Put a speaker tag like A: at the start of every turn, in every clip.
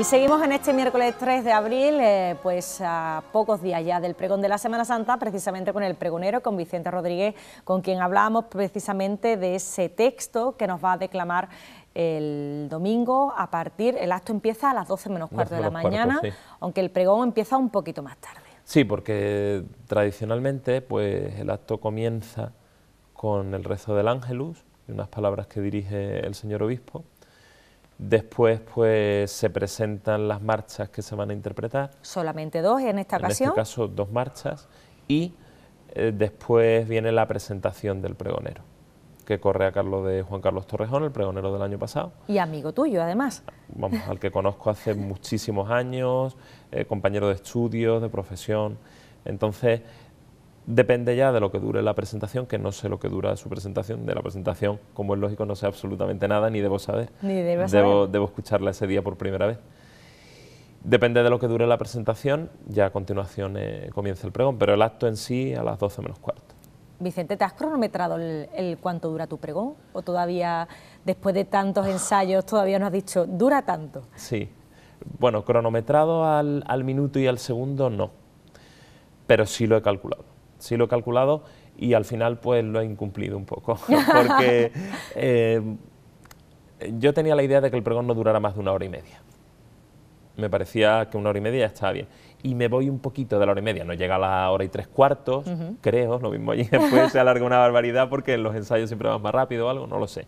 A: Y seguimos en este miércoles 3 de abril, eh, pues a pocos días ya del pregón de la Semana Santa, precisamente con el pregonero, con Vicente Rodríguez, con quien hablábamos precisamente de ese texto que nos va a declamar el domingo a partir, el acto empieza a las 12 menos cuarto de la mañana, aunque el pregón empieza un poquito más tarde. Sí,
B: porque tradicionalmente pues el acto comienza con el rezo del ángelus y unas palabras que dirige el señor obispo Después pues se presentan las marchas que se van a interpretar.
A: Solamente dos en esta ocasión. En este
B: caso dos marchas y eh, después viene la presentación del pregonero que corre a Carlos de Juan Carlos Torrejón, el pregonero del año pasado.
A: Y amigo tuyo, además.
B: Vamos, al que conozco hace muchísimos años, eh, compañero de estudios, de profesión. Entonces, Depende ya de lo que dure la presentación, que no sé lo que dura su presentación. De la presentación, como es lógico, no sé absolutamente nada, ni debo saber. debo, escucharla ese día por primera vez. Depende de lo que dure la presentación, ya a continuación eh, comienza el pregón, pero el acto en sí a las 12 menos cuarto.
A: Vicente, ¿te has cronometrado el, cuánto dura tu pregón? ¿O todavía, después de tantos ah. ensayos, todavía no has dicho, dura tanto?
B: Sí, bueno, cronometrado al minuto y al segundo no, pero sí lo he calculado sí lo he calculado y al final pues lo he incumplido un poco, porque eh, yo tenía la idea de que el pregón no durara más de una hora y media. Me parecía que una hora y media estaba bien. Y me voy un poquito de la hora y media, no llega a la hora y tres cuartos, creo, lo mismo allí después se alarga una barbaridad porque los ensayos siempre van más rápido o algo, no lo sé.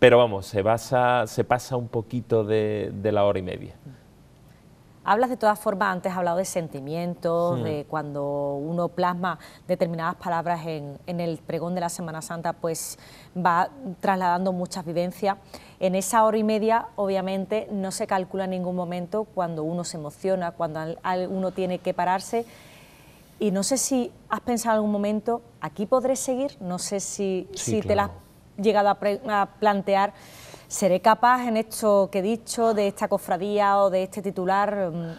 B: Pero vamos, se, pasa un poquito de
A: la hora y media. Hablas de todas formas, antes has hablado de sentimientos, de cuando uno plasma determinadas palabras en, en, el pregón de la Semana Santa, pues va trasladando muchas vivencias. En esa hora y media, obviamente, no se calcula en ningún momento cuando uno se emociona, cuando uno tiene que pararse. Y no sé si has pensado en algún momento, aquí podré seguir, no sé si, te la has llegado a plantear. ¿Seré capaz en esto que he dicho, de esta cofradía o de este titular? Mm.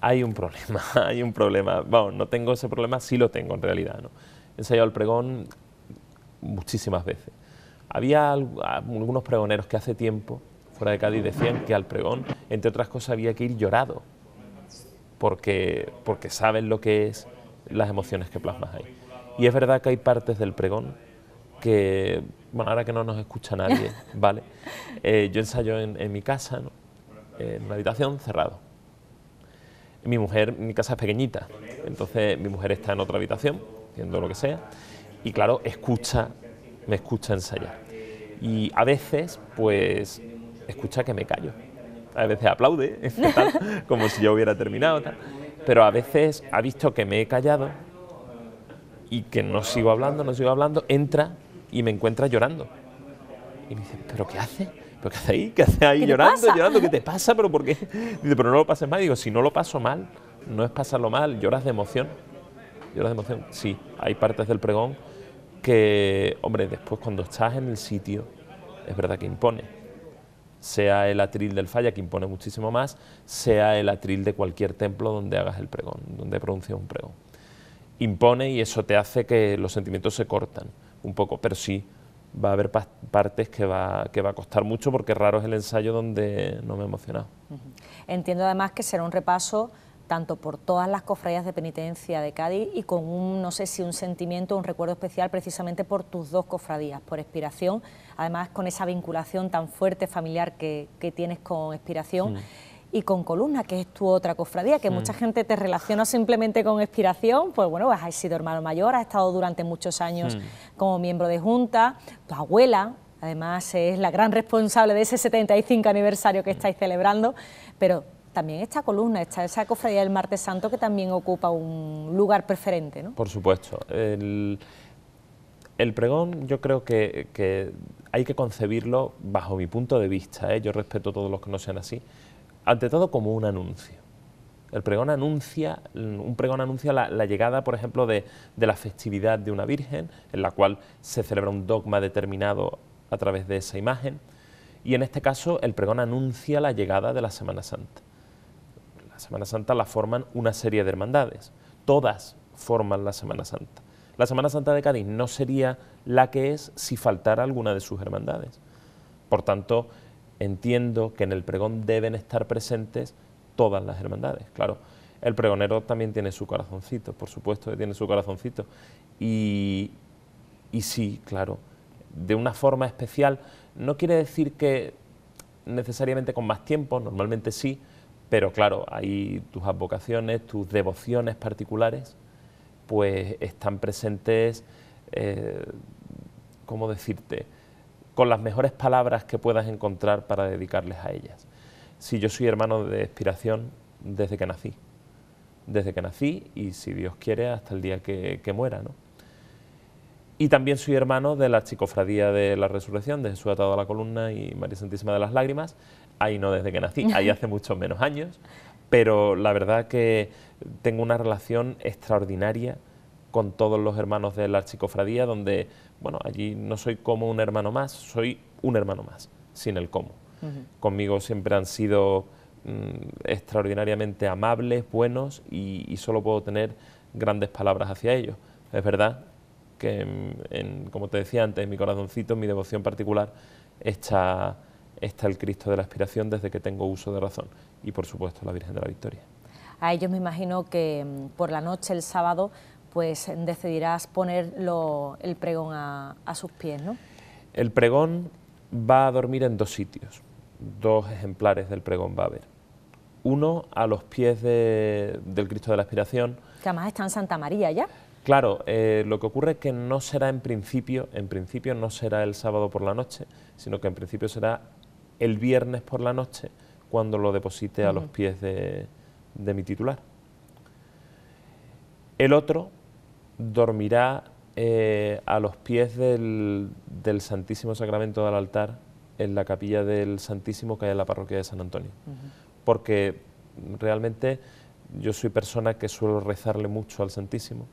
B: Hay un problema, hay un problema. Vamos, no tengo ese problema, sí lo tengo en realidad. ¿no? He ensayado el pregón muchísimas veces. Había algunos pregoneros que hace tiempo, fuera de Cádiz, decían que al pregón, entre otras cosas, había que ir llorado, porque, porque saben lo que es las emociones que plasmas ahí. Y es verdad que hay partes del pregón que bueno, ahora que no nos escucha nadie, ¿vale? Eh, yo ensayo en, mi casa, eh, en una habitación cerrado. Mi mujer, mi casa es pequeñita, entonces mi mujer está en otra habitación, haciendo lo que sea, y claro, escucha, me escucha ensayar. Y a veces, pues, escucha que me callo. A veces aplaude, como si yo hubiera terminado, pero a veces ha visto que me he callado y que no sigo hablando, no sigo hablando, entra y me encuentra llorando. Y me dice, ¿pero qué hace? ¿Pero qué hace ahí? ¿Qué hace ahí llorando, llorando? ¿Qué te pasa? ¿Pero por qué? Dice, pero no lo pases mal. Y digo, si no lo paso mal, no es pasarlo mal, lloras de emoción. Lloras de emoción. Sí, hay partes del pregón que, hombre, después cuando estás en el sitio, es verdad que impone. Sea el atril del falla, que impone muchísimo más, sea el atril de cualquier templo donde hagas el pregón, donde pronuncies un pregón. Impone y eso te hace que los sentimientos se cortan un poco, pero sí va a haber partes que va, que va a costar mucho porque raro es el ensayo donde no me he emocionado.
A: Entiendo además que será un repaso tanto por todas las cofradías de penitencia de Cádiz y con un, no sé si un sentimiento, un recuerdo especial precisamente por tus dos cofradías, por Expiración, además con esa vinculación tan fuerte familiar que, tienes con Expiración. Mm y con Columna, que es tu otra cofradía, que mm. mucha gente te relaciona simplemente con Expiración, pues bueno, pues has sido hermano mayor, has estado durante muchos años mm. como miembro de junta, tu abuela, además es la gran responsable de ese 75 aniversario que mm. estáis celebrando, pero también esta columna, está esa cofradía del Martes Santo que también ocupa un lugar preferente, ¿no?
B: Por supuesto. El, pregón yo creo que, hay que concebirlo bajo mi punto de vista, ¿eh? yo respeto a todos los que no sean así, ante todo como un anuncio. El pregón anuncia, un pregón anuncia la, llegada, por ejemplo, de, de, la festividad de una virgen, en la cual se celebra un dogma determinado a través de esa imagen. Y en este caso, el pregón anuncia la llegada de la Semana Santa. La Semana Santa la forman una serie de hermandades. Todas forman la Semana Santa. La Semana Santa de Cádiz no sería la que es si faltara alguna de sus hermandades. Por tanto, entiendo que en el pregón deben estar presentes todas las hermandades, claro. El pregonero también tiene su corazoncito, por supuesto que tiene su corazoncito. Y, sí, claro, de una forma especial, no quiere decir que necesariamente con más tiempo, normalmente sí, pero claro, ahí tus advocaciones, tus devociones particulares, pues están presentes, eh, ¿cómo decirte?, con las mejores palabras que puedas encontrar para dedicarles a ellas. Si yo soy hermano de expiración desde que nací, desde que nací y si Dios quiere hasta el día que, muera, ¿no? Y también soy hermano de la Chicofradía de la Resurrección, de Jesús atado a la columna y María Santísima de las Lágrimas. Ahí no desde que nací, ahí hace muchos menos años, pero la verdad que tengo una relación extraordinaria con todos los hermanos de la chicofradía... donde bueno, allí no soy como un hermano más, soy un hermano más, sin el cómo. Conmigo siempre han sido mm, extraordinariamente amables, buenos y, solo puedo tener grandes palabras hacia ellos. Es verdad que, mm, como te decía antes, en mi corazoncito, en mi devoción particular, está, está el Cristo de la Aspiración desde que tengo uso de razón y, por supuesto, la Virgen de la Victoria.
A: A ellos me imagino que mm, por la noche, el sábado, pues decidirás poner el pregón a, sus pies, ¿no?
B: El pregón va a dormir en dos sitios, dos ejemplares del pregón va a haber. Uno a los pies de, del Cristo de la Aspiración.
A: Que además está en Santa María ya.
B: Claro, eh, lo que ocurre es que no será en principio, en principio no será el sábado por la noche, sino que en principio será el viernes por la noche cuando lo deposite a los pies de, de mi titular. El otro dormirá eh, a los pies del, Santísimo Sacramento del altar en la capilla del Santísimo que hay en la parroquia de San Antonio. Porque realmente yo soy persona que suelo rezarle mucho al Santísimo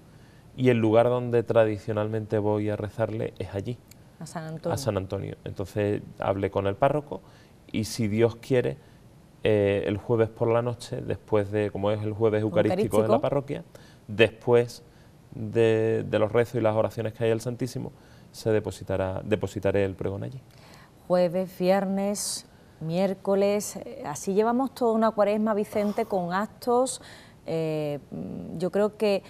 B: y el lugar donde tradicionalmente voy a rezarle es allí.
A: A San
B: Antonio. Entonces hablé con el párroco y si Dios quiere, eh, el jueves por la noche, después de, como es el jueves eucarístico, de la parroquia, después de, los rezos y las oraciones que hay al Santísimo, se depositará, depositaré el pregón allí.
A: Jueves, viernes, miércoles, eh, así llevamos toda una cuaresma, Vicente, con actos. Eh, yo creo que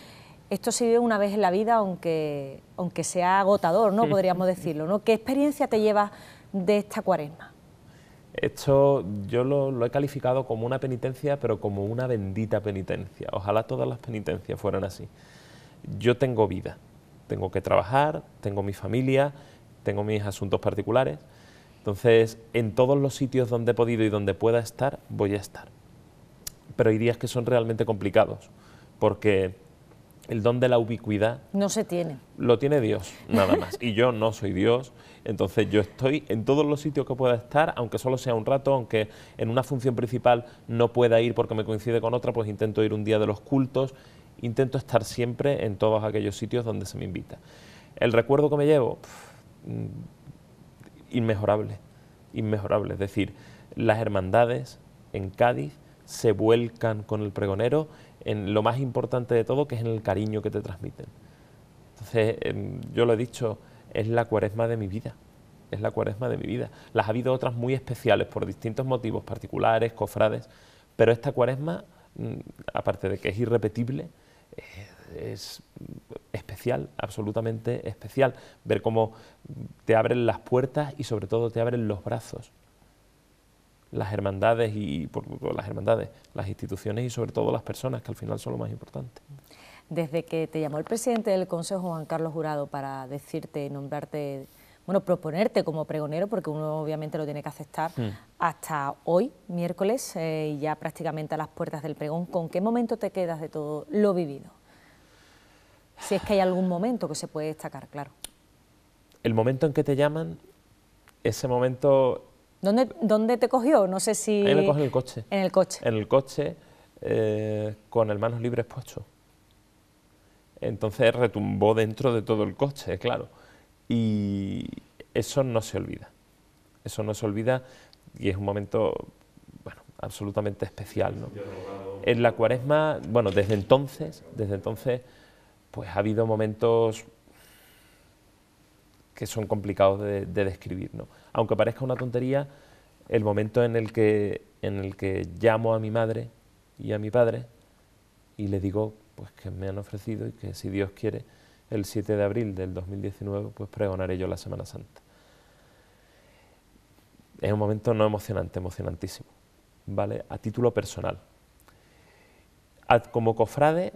A: esto se vive una vez en la vida, aunque, aunque sea agotador, ¿no? Podríamos decirlo, ¿no? ¿Qué experiencia te llevas de esta cuaresma?
B: Esto yo lo, he calificado como una penitencia, pero como una bendita penitencia. Ojalá todas las penitencias fueran así yo tengo vida, tengo que trabajar, tengo mi familia, tengo mis asuntos particulares. Entonces, en todos los sitios donde he podido y donde pueda estar, voy a estar. Pero hay días que son realmente complicados, porque el don de la ubicuidad...
A: No se tiene.
B: Lo tiene Dios, nada más. y yo no soy Dios, entonces yo estoy en todos los sitios que pueda estar, aunque solo sea un rato, aunque en una función principal no pueda ir porque me coincide con otra, pues intento ir un día de los cultos intento estar siempre en todos aquellos sitios donde se me invita. El recuerdo que me llevo, inmejorable, inmejorable. Es decir, las hermandades en Cádiz se vuelcan con el pregonero en lo más importante de todo, que es en el cariño que te transmiten. Entonces, em, yo lo he dicho, es la cuaresma de mi vida. Es la cuaresma de mi vida. Las ha habido otras muy especiales por distintos motivos particulares, cofrades, pero esta cuaresma, mm, aparte de que es irrepetible, es especial, absolutamente especial, ver cómo te abren las puertas y sobre todo te abren los brazos las hermandades y por, las hermandades, las instituciones y sobre todo las personas, que al final son lo más importante.
A: Desde que te llamó el presidente del Consejo, Juan Carlos Jurado, para decirte, nombrarte, bueno, proponerte como pregonero, porque uno obviamente lo tiene que aceptar, mm. hasta hoy, miércoles, eh, y ya prácticamente a las puertas del pregón, ¿con qué momento te quedas de todo lo vivido? Si es que hay algún momento que se puede destacar, claro.
B: El momento en que te llaman, ese momento...
A: ¿Dónde, te cogió? No sé si... Ahí me cogió
B: en el coche. En el coche. En el coche, eh, con el manos libres puesto. Entonces retumbó dentro de todo el coche, claro. Y eso no se olvida. Eso no se olvida y es un momento bueno, absolutamente especial. ¿no? En la cuaresma, bueno, desde entonces, desde entonces pues ha habido momentos que son complicados de, describir. ¿no? Aunque parezca una tontería, el momento en el, que, en el que llamo a mi madre y a mi padre y le digo pues, que me han ofrecido y que si Dios quiere, el 7 de abril del 2019, pues pregonaré yo la Semana Santa. Es un momento no emocionante, emocionantísimo, ¿vale? A título personal. como cofrade,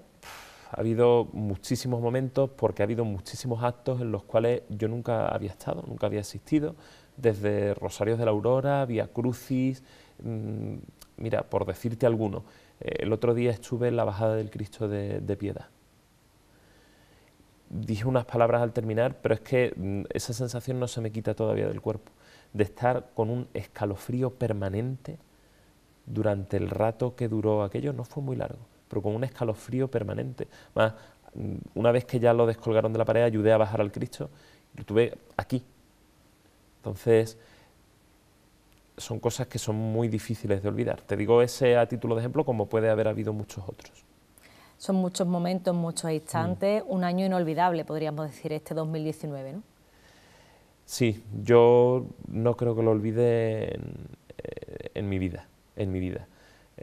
B: ha habido muchísimos momentos porque ha habido muchísimos actos en los cuales yo nunca había estado, nunca había asistido, desde Rosarios de la Aurora, Vía Crucis, mm, mira, por decirte alguno, eh, el otro día estuve en la bajada del Cristo de, Piedad. Dije unas palabras al terminar, pero es que mm, esa sensación no se me quita todavía del cuerpo, de estar con un escalofrío permanente durante el rato que duró aquello, no fue muy largo pero con un escalofrío permanente. Mm, una vez que ya lo descolgaron de la pared, ayudé a bajar al Cristo, lo tuve aquí. Entonces, son cosas que son muy difíciles de olvidar. Te digo ese a título de ejemplo, como puede haber habido muchos otros.
A: Son muchos momentos, muchos instantes, mm. un año inolvidable, podríamos decir, este 2019, ¿no?
B: Sí, yo no creo que lo olvide en eh, mi vida, en mi vida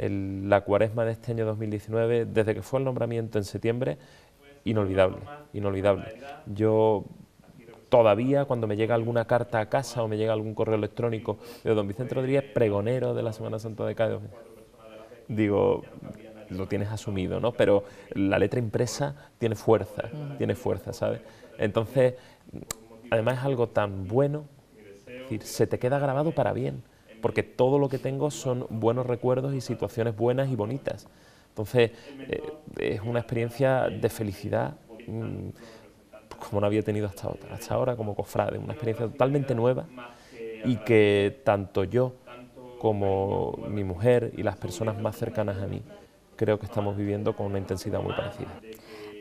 B: la cuaresma de este año 2019, desde que fue el nombramiento en septiembre, inolvidable, inolvidable. Yo todavía cuando me llega alguna carta a casa o me llega algún correo electrónico de don Vicente Rodríguez, pregonero de la Semana Santa de Cádiz, digo, lo tienes asumido, ¿no? Pero la letra impresa tiene fuerza, tiene fuerza, ¿sabes? Entonces, además es algo tan bueno, es decir, se te queda grabado para bien porque todo lo que tengo son buenos recuerdos y situaciones buenas y bonitas. Entonces, eh, es una experiencia de felicidad mm, como no había tenido hasta, hasta ahora como cofrade, una experiencia totalmente nueva y que tanto yo como mi mujer y las personas más cercanas a mí creo que estamos viviendo con una intensidad muy parecida.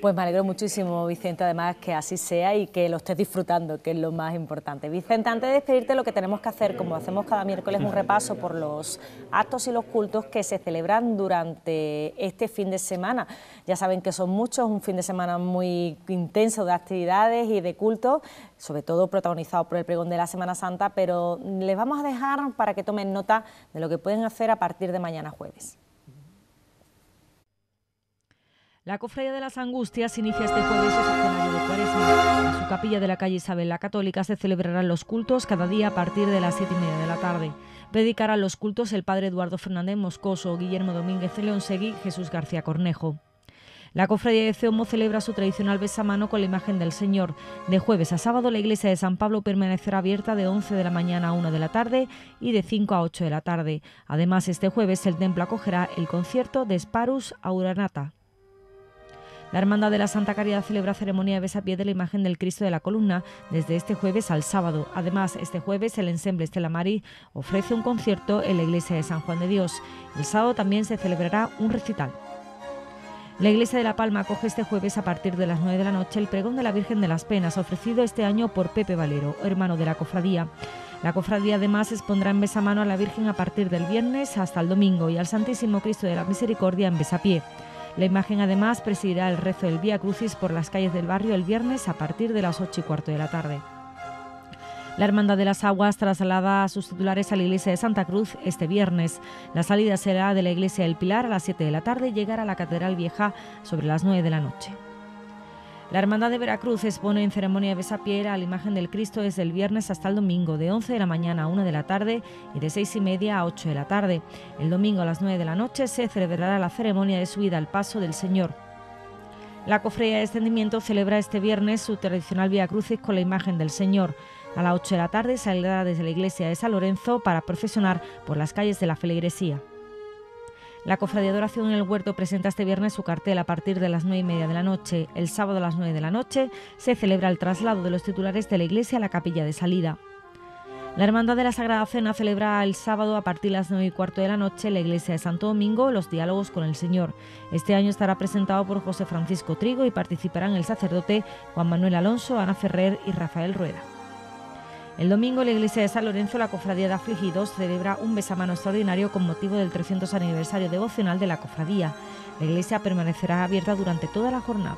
A: Pues me alegro muchísimo, Vicente, además que así sea y que lo estés disfrutando, que es lo más importante. Vicente, antes de despedirte, lo que tenemos que hacer, como hacemos cada miércoles, un repaso por los actos y los cultos que se celebran durante este fin de semana. Ya saben que son muchos, un fin de semana muy intenso de actividades y de cultos, sobre todo protagonizado por el pregón de la Semana Santa, pero les vamos a dejar para que tomen nota de lo que pueden hacer a partir de mañana jueves. La Cofradía de las Angustias inicia este jueves su escenario de cuaresma. En su capilla de la calle Isabel la Católica se celebrarán los cultos cada día a partir de las siete y media de la tarde. Predicarán los cultos el padre Eduardo Fernández Moscoso, Guillermo Domínguez León y Jesús García Cornejo. La cofradía de Ceomo celebra su tradicional besamano con la imagen del Señor. De jueves a sábado la iglesia de San Pablo permanecerá abierta de 11 de la mañana a 1 de la tarde y de 5 a 8 de la tarde. Además, este jueves el templo acogerá el concierto de Sparus Auranata. La Hermandad de la Santa Caridad celebra ceremonia de besapié de la imagen del Cristo de la Columna desde este jueves al sábado. Además, este jueves el ensemble Estelamari Mari ofrece un concierto en la iglesia de San Juan de Dios. El sábado también se celebrará un recital. La Iglesia de La Palma acoge este jueves a partir de las 9 de la noche el pregón de la Virgen de las Penas, ofrecido este año por Pepe Valero, hermano de la cofradía. La cofradía además expondrá en mano a la Virgen a partir del viernes hasta el domingo y al Santísimo Cristo de la Misericordia en besapié. La imagen además presidirá el rezo del Vía Crucis por las calles del barrio el viernes a partir de las 8 y cuarto de la tarde. La Hermandad de las Aguas traslada a sus titulares a la Iglesia de Santa Cruz este viernes. La salida será de la Iglesia del Pilar a las 7 de la tarde y llegar a la Catedral Vieja sobre las 9 de la noche. La Hermandad de Veracruz expone en ceremonia de besapiera a la imagen del Cristo desde el viernes hasta el domingo, de 11 de la mañana a 1 de la tarde y de 6 y media a 8 de la tarde. El domingo a las 9 de la noche se celebrará la ceremonia de subida al paso del Señor. La cofreya de Descendimiento celebra este viernes su tradicional vía Crucis con la imagen del Señor. A las 8 de la tarde saldrá desde la iglesia de San Lorenzo para profesionar por las calles de la feligresía. La Cofradía de Adoración en el Huerto presenta este viernes su cartel a partir de las 9 y media de la noche. El sábado a las 9 de la noche se celebra el traslado de los titulares de la iglesia a la capilla de salida. La Hermandad de la Sagrada Cena celebra el sábado a partir de las 9 y cuarto de la noche la Iglesia de Santo Domingo los diálogos con el Señor. Este año estará presentado por José Francisco Trigo y participarán el sacerdote Juan Manuel Alonso, Ana Ferrer y Rafael Rueda. El domingo la iglesia de San Lorenzo, la cofradía de afligidos, celebra un besamano extraordinario con motivo del 300 aniversario devocional de la cofradía. La iglesia permanecerá abierta durante toda la jornada.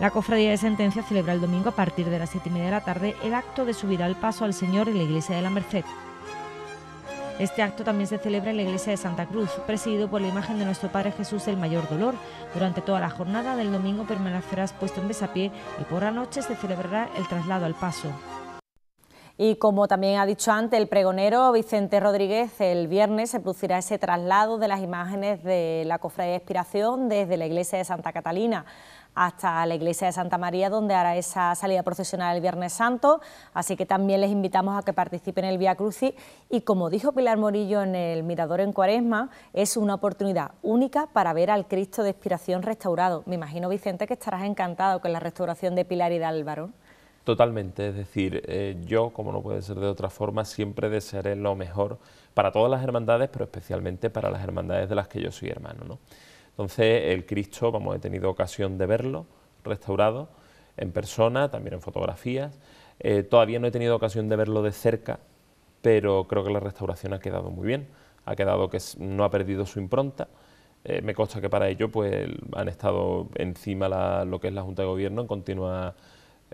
A: La cofradía de sentencia celebra el domingo a partir de las 7 y media de la tarde el acto de subir al paso al Señor en la iglesia de la Merced. Este acto también se celebra en la iglesia de Santa Cruz, presidido por la imagen de nuestro Padre Jesús el Mayor Dolor. Durante toda la jornada del domingo permanecerás puesto en besapié y por la noche se celebrará el traslado al paso. Y como también ha dicho antes el pregonero Vicente Rodríguez, el viernes se producirá ese traslado de las imágenes de la Cofradía de expiración desde la iglesia de Santa Catalina hasta la iglesia de Santa María, donde hará esa salida procesional el Viernes Santo. Así que también les invitamos a que participen en el Vía Crucis. Y como dijo Pilar Morillo en el Mirador en Cuaresma, es una oportunidad única para ver al Cristo de expiración restaurado. Me imagino, Vicente, que estarás encantado con la restauración de Pilar y de Álvaro.
B: Totalmente, es decir, eh, yo, como no puede ser de otra forma, siempre desearé lo mejor para todas las hermandades, pero especialmente para las hermandades de las que yo soy hermano. ¿no? Entonces, el Cristo, vamos, he tenido ocasión de verlo restaurado en persona, también en fotografías. Eh, todavía no he tenido ocasión de verlo de cerca, pero creo que la restauración ha quedado muy bien, ha quedado que no ha perdido su impronta. Eh, me consta que para ello pues, han estado encima lo que es la Junta de Gobierno en continua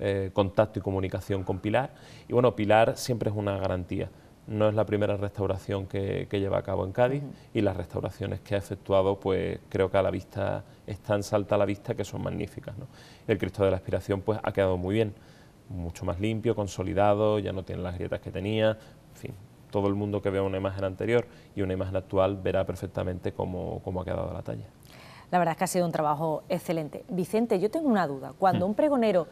B: eh, contacto y comunicación con Pilar. Y bueno, Pilar siempre es una garantía. No es la primera restauración que, lleva a cabo en Cádiz y las restauraciones que ha efectuado, pues creo que a la vista están salta a la vista que son magníficas. El Cristo de la Aspiración pues ha quedado muy bien, mucho más limpio, consolidado, ya no tiene las grietas que tenía, en fin, todo el mundo que vea una imagen anterior y una imagen actual verá perfectamente cómo, ha quedado la talla.
A: La verdad es que ha sido un trabajo excelente. Vicente, yo tengo una duda. Cuando mm. un pregonero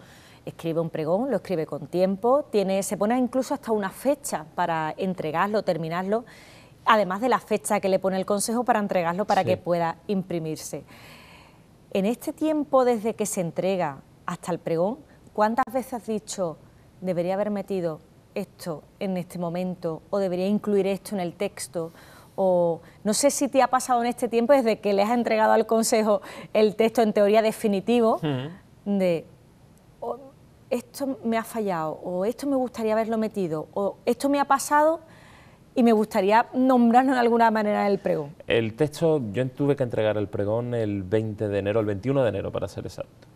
A: escribe un pregón, lo escribe con tiempo, tiene, se pone incluso hasta una fecha para entregarlo, terminarlo, además de la fecha que le pone el Consejo para entregarlo para que pueda imprimirse. En este tiempo desde que se entrega hasta el pregón, ¿cuántas veces has dicho, debería haber metido esto en este momento o debería incluir esto en el texto? o no sé si te ha pasado en este tiempo desde que le has entregado al Consejo el texto en teoría definitivo, de esto me ha fallado, o esto me gustaría haberlo metido, o esto me ha pasado y me gustaría nombrarlo de alguna manera el pregón.
B: El texto, yo tuve que entregar el pregón el 20 de enero, el 21 de enero para ser exacto.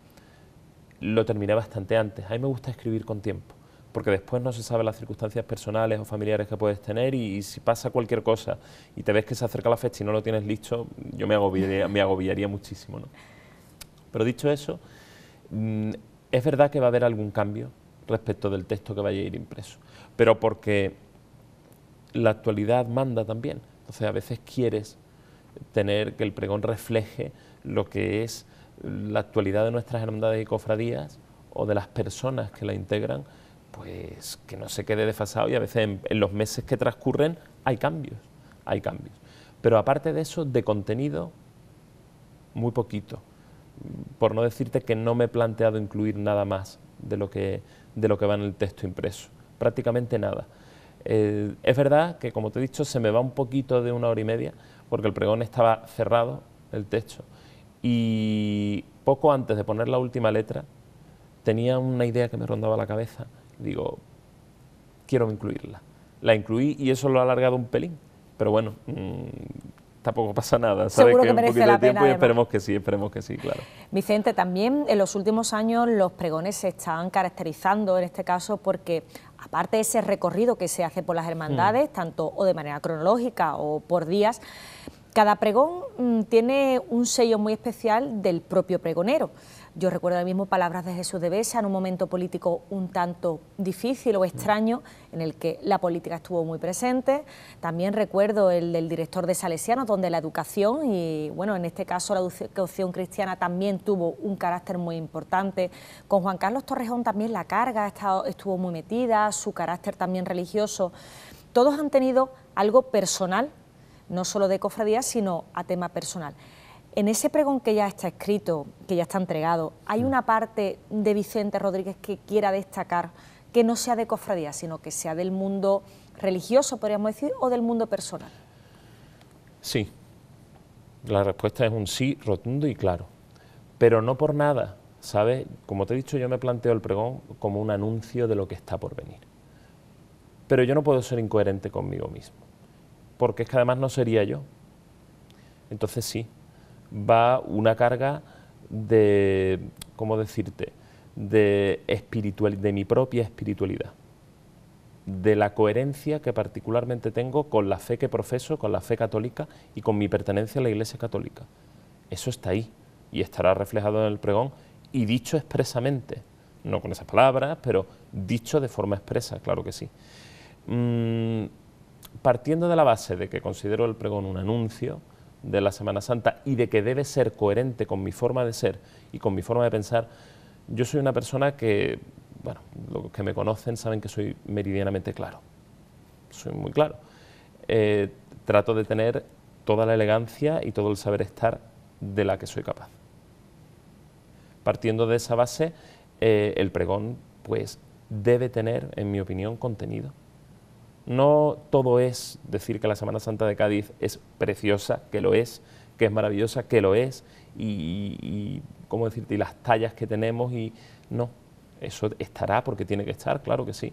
B: Lo terminé bastante antes. A mí me gusta escribir con tiempo, porque después no se sabe las circunstancias personales o familiares que puedes tener y, si pasa cualquier cosa y te ves que se acerca la fecha y no lo tienes listo, yo me agobiaría, muchísimo. ¿no? Pero dicho eso, mm, es verdad que va a haber algún cambio respecto del texto que vaya a ir impreso, pero porque la actualidad manda también. Entonces a veces quieres tener que el pregón refleje lo que es la actualidad de nuestras hermandades y cofradías o de las personas que la integran, pues que no se quede desfasado y a veces en, en los meses que transcurren hay cambios, hay cambios. Pero aparte de eso, de contenido, muy poquito por no decirte que no me he planteado incluir nada más de lo que, de lo que va en el texto impreso, prácticamente nada. Eh, es verdad que, como te he dicho, se me va un poquito de una hora y media, porque el pregón estaba cerrado, el texto, y poco antes de poner la última letra, tenía una idea que me rondaba la cabeza, digo, quiero incluirla. La incluí y eso lo ha alargado un pelín, pero bueno, mm, tampoco pasa nada. ¿sabes? que, que merece tiempo Y esperemos que sí, esperemos que sí, claro.
A: Vicente, también en los últimos años los pregones se estaban caracterizando en este caso porque aparte de ese recorrido que se hace por las hermandades, mm. tanto o de manera cronológica o por días, cada pregón mm, tiene un sello muy especial del propio pregonero. Yo recuerdo ahora mismo palabras de Jesús de Besa en un momento político un tanto difícil o extraño en el que la política estuvo muy presente. También recuerdo el del director de Salesiano, donde la educación y, bueno, en este caso la educación cristiana también tuvo un carácter muy importante. Con Juan Carlos Torrejón también la carga estuvo muy metida, su carácter también religioso. Todos han tenido algo personal, no solo de cofradía, sino a tema personal. En ese pregón que ya está escrito, que ya está entregado, ¿hay mm. una parte de Vicente Rodríguez que quiera destacar que no sea de cofradía, sino que sea del mundo religioso, podríamos decir, o del mundo personal?
B: Sí. La respuesta es un sí rotundo y claro. Pero no por nada, ¿sabes? Como te he dicho, yo me planteo el pregón como un anuncio de lo que está por venir. Pero yo no puedo ser incoherente conmigo mismo, porque es que además no sería yo. Entonces sí, va una carga de, ¿cómo decirte?, de, mi propia espiritualidad, de la coherencia que particularmente tengo con la fe que profeso, con la fe católica y con mi pertenencia a la Iglesia Católica. Eso está ahí y estará reflejado en el pregón y dicho expresamente, no con esas palabras, pero dicho de forma expresa, claro que sí. Mm, partiendo de la base de que considero el pregón un anuncio, de la Semana Santa y de que debe ser coherente con mi forma de ser y con mi forma de pensar, yo soy una persona que, bueno, los que me conocen saben que soy meridianamente claro. Soy muy claro. Eh, trato de tener toda la elegancia y todo el saber estar de la que soy capaz. Partiendo de esa base, eh, el pregón, pues, debe tener, en mi opinión, contenido. No todo es decir que la Semana Santa de Cádiz es preciosa, que lo es, que es maravillosa, que lo es, y, cómo decirte, las tallas que tenemos, y no, eso estará porque tiene que estar, claro que sí.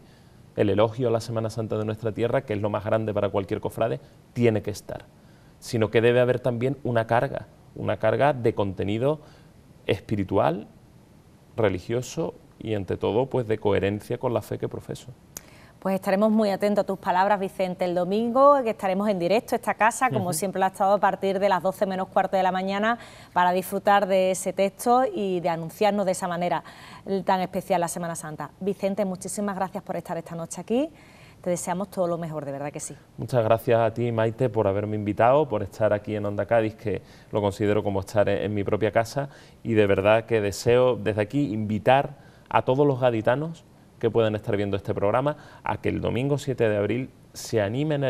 B: El elogio a la Semana Santa de nuestra tierra, que es lo más grande para cualquier cofrade, tiene que estar, sino que debe haber también una carga, una carga de contenido espiritual, religioso y ante todo pues de coherencia con la fe que profeso.
A: Pues estaremos muy atentos a tus palabras, Vicente, el domingo, que estaremos en directo esta casa, como siempre lo ha estado a partir de las 12 menos cuarto de la mañana, para disfrutar de ese texto y de anunciarnos de esa manera tan especial la Semana Santa. Vicente, muchísimas gracias por estar esta noche aquí. Te deseamos todo lo mejor, de verdad que sí.
B: Muchas gracias a ti, Maite, por haberme invitado, por estar aquí en Onda Cádiz, que lo considero como estar en mi propia casa, y de verdad que deseo desde aquí invitar a todos los gaditanos que puedan estar viendo este programa a que el domingo 7 de abril se animen a,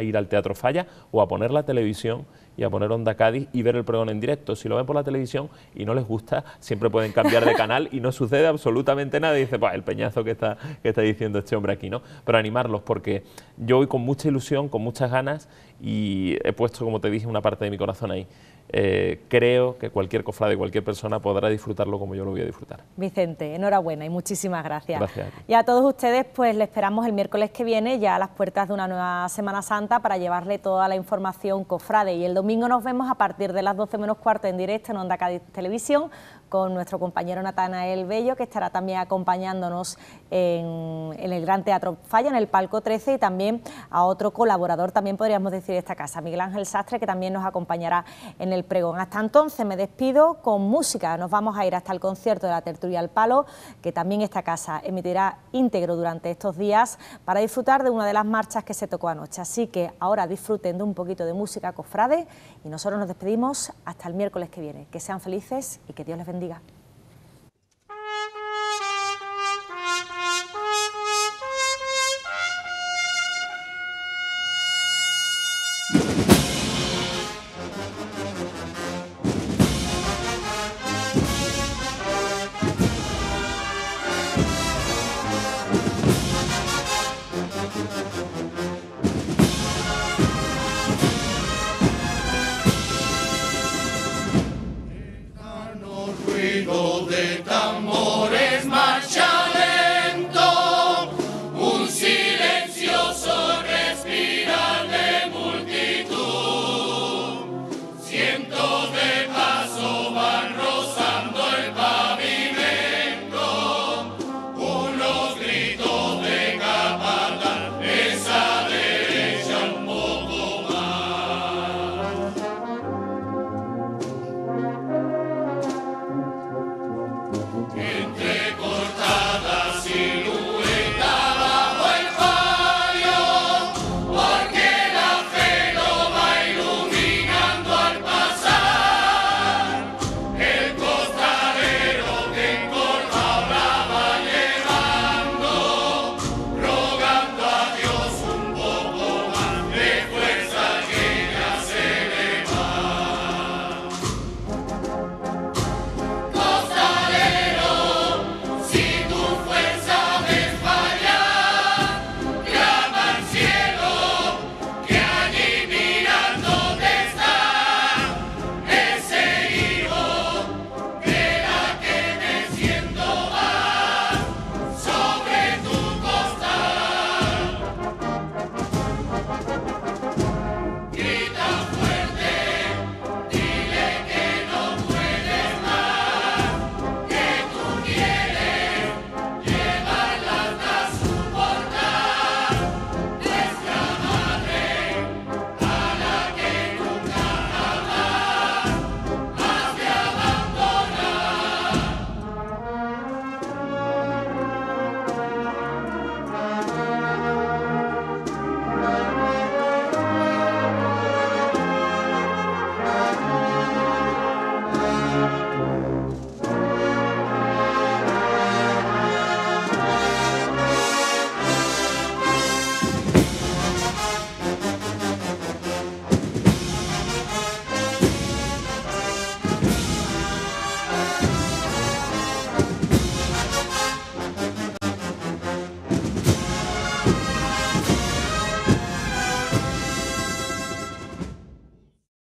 B: ir al Teatro Falla o a poner la televisión y a poner Onda Cádiz y ver el programa en directo. Si lo ven por la televisión y no les gusta, siempre pueden cambiar de canal y no sucede absolutamente nada. Y dice, pues el peñazo que está, que está diciendo este hombre aquí, ¿no? Pero animarlos porque yo voy con mucha ilusión, con muchas ganas y he puesto, como te dije, una parte de mi corazón ahí. Eh, creo que cualquier cofrade, cualquier persona podrá disfrutarlo como yo lo voy a
A: disfrutar. Vicente, enhorabuena y muchísimas gracias. gracias y a todos ustedes, pues le esperamos el miércoles que viene, ya a las puertas de una nueva Semana Santa, para llevarle toda la información cofrade. Y el domingo nos vemos a partir de las 12 menos cuarto en directo en Onda Cádiz Televisión con nuestro compañero Natanael Bello, que estará también acompañándonos en, el Gran Teatro Falla, en el Palco 13, y también a otro colaborador, también podríamos decir, de esta casa, Miguel Ángel Sastre, que también nos acompañará en el pregón. Hasta entonces me despido con música, nos vamos a ir hasta el concierto de la tertulia al Palo, que también esta casa emitirá íntegro durante estos días para disfrutar de una de las marchas que se tocó anoche. Así que ahora disfruten de un poquito de música, cofrade, y nosotros nos despedimos hasta el miércoles que viene. Que sean felices y que Dios les bendiga. Diga.